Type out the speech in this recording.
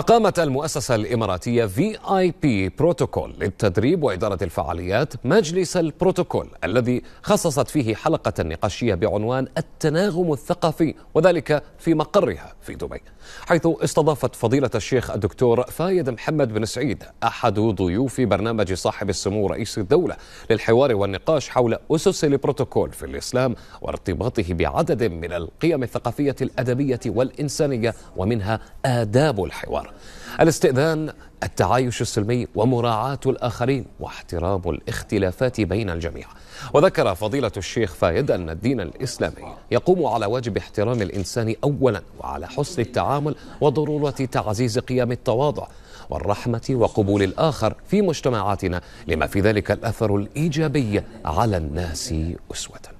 أقامت المؤسسة الإماراتية في آي بي بروتوكول للتدريب وإدارة الفعاليات مجلس البروتوكول الذي خصصت فيه حلقة نقاشية بعنوان التناغم الثقافي وذلك في مقرها في دبي حيث استضافت فضيلة الشيخ الدكتور فايد محمد بن سعيد أحد ضيوف برنامج صاحب السمو رئيس الدولة للحوار والنقاش حول أسس البروتوكول في الإسلام وارتباطه بعدد من القيم الثقافية الأدبية والإنسانية ومنها آداب الحوار الاستئذان التعايش السلمي ومراعاة الآخرين واحترام الاختلافات بين الجميع وذكر فضيلة الشيخ فايد أن الدين الإسلامي يقوم على واجب احترام الإنسان أولا وعلى حسن التعامل وضرورة تعزيز قيم التواضع والرحمة وقبول الآخر في مجتمعاتنا لما في ذلك الأثر الإيجابي على الناس أسوةً